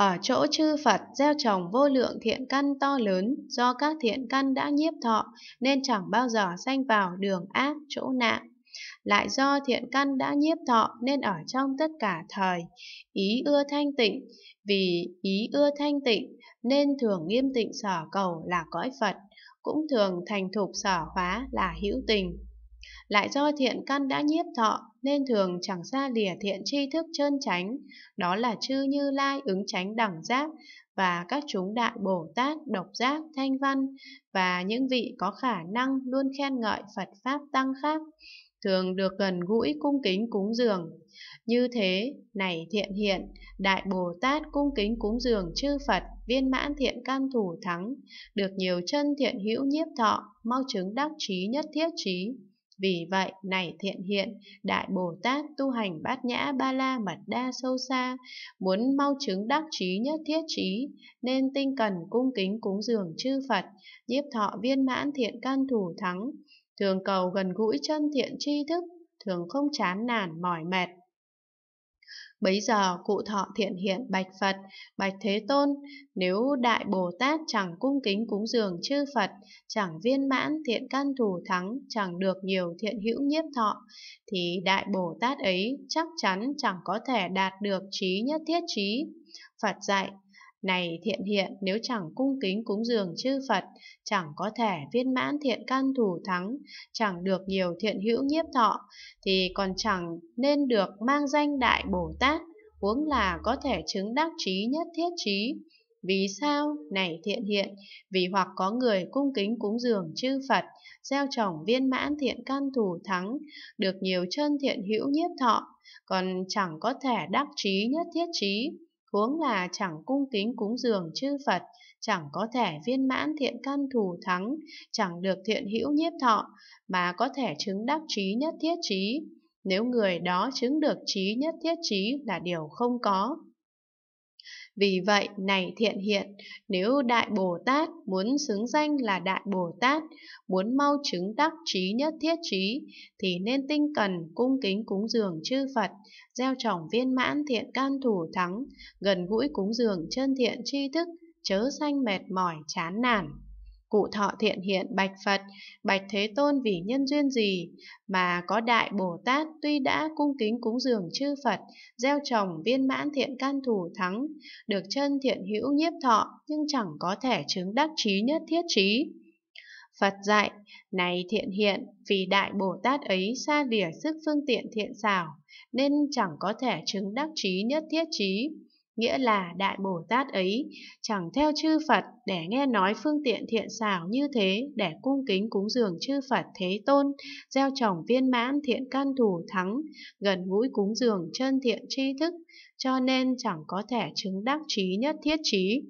Ở chỗ chư Phật gieo trồng vô lượng thiện căn to lớn, do các thiện căn đã nhiếp thọ, nên chẳng bao giờ sanh vào đường ác chỗ nạn. Lại do thiện căn đã nhiếp thọ nên ở trong tất cả thời, ý ưa thanh tịnh, vì ý ưa thanh tịnh nên thường nghiêm tịnh sở cầu là cõi Phật, cũng thường thành thục sở hóa là hữu tình lại do thiện căn đã nhiếp thọ nên thường chẳng xa lìa thiện tri thức chân chánh, đó là chư Như Lai ứng chánh đẳng giác và các chúng đại Bồ Tát độc giác thanh văn và những vị có khả năng luôn khen ngợi Phật Pháp Tăng khác, thường được gần gũi cung kính cúng dường. Như thế, này thiện hiện, Đại Bồ Tát cung kính cúng dường chư Phật, viên mãn thiện căn thủ thắng, được nhiều chân thiện hữu nhiếp thọ, mau chứng đắc trí nhất thiết trí. Vì vậy, này thiện hiện, Đại Bồ Tát tu hành bát nhã ba la mật đa sâu xa, muốn mau chứng đắc trí nhất thiết trí, nên tinh cần cung kính cúng dường chư Phật, nhiếp thọ viên mãn thiện căn thủ thắng, thường cầu gần gũi chân thiện tri thức, thường không chán nản mỏi mệt. Bấy giờ cụ thọ thiện hiện bạch Phật, bạch Thế Tôn, nếu Đại Bồ Tát chẳng cung kính cúng dường chư Phật, chẳng viên mãn thiện căn thủ thắng, chẳng được nhiều thiện hữu nhiếp thọ, thì Đại Bồ Tát ấy chắc chắn chẳng có thể đạt được trí nhất thiết trí. Phật dạy, này thiện hiện, nếu chẳng cung kính cúng dường chư Phật, chẳng có thể viên mãn thiện căn thủ thắng, chẳng được nhiều thiện hữu nhiếp thọ, thì còn chẳng nên được mang danh Đại Bồ Tát, huống là có thể chứng đắc trí nhất thiết trí. Vì sao? Này thiện hiện, vì hoặc có người cung kính cúng dường chư Phật, gieo trồng viên mãn thiện căn thủ thắng, được nhiều chân thiện hữu nhiếp thọ, còn chẳng có thể đắc trí nhất thiết trí huống là chẳng cung kính cúng dường chư Phật, chẳng có thể viên mãn thiện căn thù thắng, chẳng được thiện hữu nhiếp thọ, mà có thể chứng đắc trí nhất thiết trí. Nếu người đó chứng được trí nhất thiết trí là điều không có. Vì vậy, này thiện hiện, nếu Đại Bồ Tát muốn xứng danh là Đại Bồ Tát, muốn mau chứng đắc trí nhất thiết trí, thì nên tinh cần cung kính cúng dường chư Phật, gieo trồng viên mãn thiện can thủ thắng, gần gũi cúng dường chân thiện tri thức, chớ sanh mệt mỏi chán nản. Cụ thọ thiện hiện bạch Phật, bạch Thế Tôn vì nhân duyên gì mà có Đại Bồ Tát tuy đã cung kính cúng dường chư Phật, gieo trồng viên mãn thiện can thủ thắng, được chân thiện hữu nhiếp thọ nhưng chẳng có thể chứng đắc trí nhất thiết trí. Phật dạy, này thiện hiện, vì Đại Bồ Tát ấy xa lìa sức phương tiện thiện xảo, nên chẳng có thể chứng đắc trí nhất thiết trí nghĩa là Đại Bồ Tát ấy, chẳng theo chư Phật để nghe nói phương tiện thiện xảo như thế để cung kính cúng dường chư Phật Thế Tôn, gieo trồng viên mãn thiện căn thủ thắng, gần gũi cúng dường chân thiện tri thức, cho nên chẳng có thể chứng đắc trí nhất thiết trí.